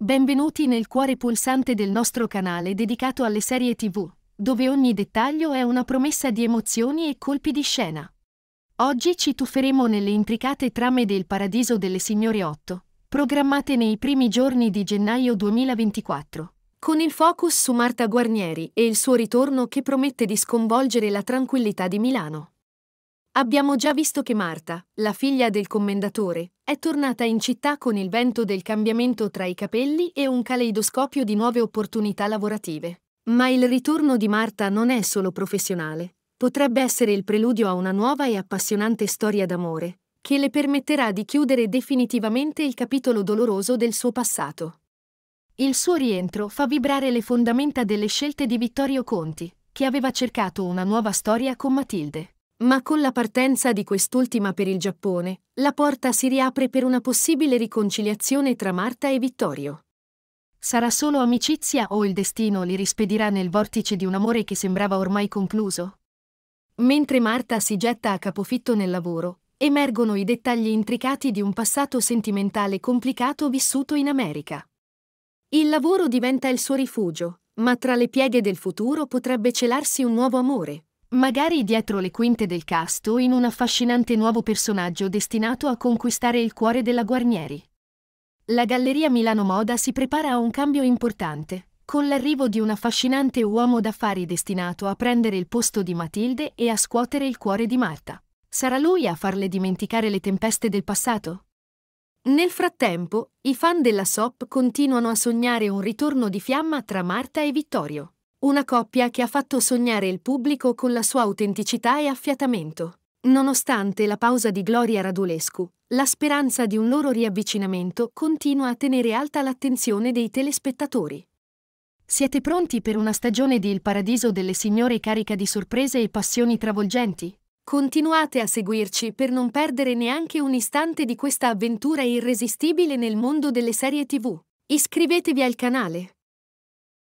Benvenuti nel cuore pulsante del nostro canale dedicato alle serie TV, dove ogni dettaglio è una promessa di emozioni e colpi di scena. Oggi ci tufferemo nelle intricate trame del Paradiso delle Signore 8, programmate nei primi giorni di gennaio 2024, con il focus su Marta Guarnieri e il suo ritorno che promette di sconvolgere la tranquillità di Milano. Abbiamo già visto che Marta, la figlia del commendatore, è tornata in città con il vento del cambiamento tra i capelli e un caleidoscopio di nuove opportunità lavorative. Ma il ritorno di Marta non è solo professionale. Potrebbe essere il preludio a una nuova e appassionante storia d'amore, che le permetterà di chiudere definitivamente il capitolo doloroso del suo passato. Il suo rientro fa vibrare le fondamenta delle scelte di Vittorio Conti, che aveva cercato una nuova storia con Matilde. Ma con la partenza di quest'ultima per il Giappone, la porta si riapre per una possibile riconciliazione tra Marta e Vittorio. Sarà solo amicizia o il destino li rispedirà nel vortice di un amore che sembrava ormai concluso? Mentre Marta si getta a capofitto nel lavoro, emergono i dettagli intricati di un passato sentimentale complicato vissuto in America. Il lavoro diventa il suo rifugio, ma tra le pieghe del futuro potrebbe celarsi un nuovo amore, magari dietro le quinte del cast o in un affascinante nuovo personaggio destinato a conquistare il cuore della Guarnieri. La Galleria Milano Moda si prepara a un cambio importante, con l'arrivo di un affascinante uomo d'affari destinato a prendere il posto di Matilde e a scuotere il cuore di Marta. Sarà lui a farle dimenticare le tempeste del passato? Nel frattempo, i fan della SOP continuano a sognare un ritorno di fiamma tra Marta e Vittorio. Una coppia che ha fatto sognare il pubblico con la sua autenticità e affiatamento. Nonostante la pausa di Gloria Radulescu, la speranza di un loro riavvicinamento continua a tenere alta l'attenzione dei telespettatori. Siete pronti per una stagione di Il Paradiso delle Signore carica di sorprese e passioni travolgenti? Continuate a seguirci per non perdere neanche un istante di questa avventura irresistibile nel mondo delle serie TV. Iscrivetevi al canale.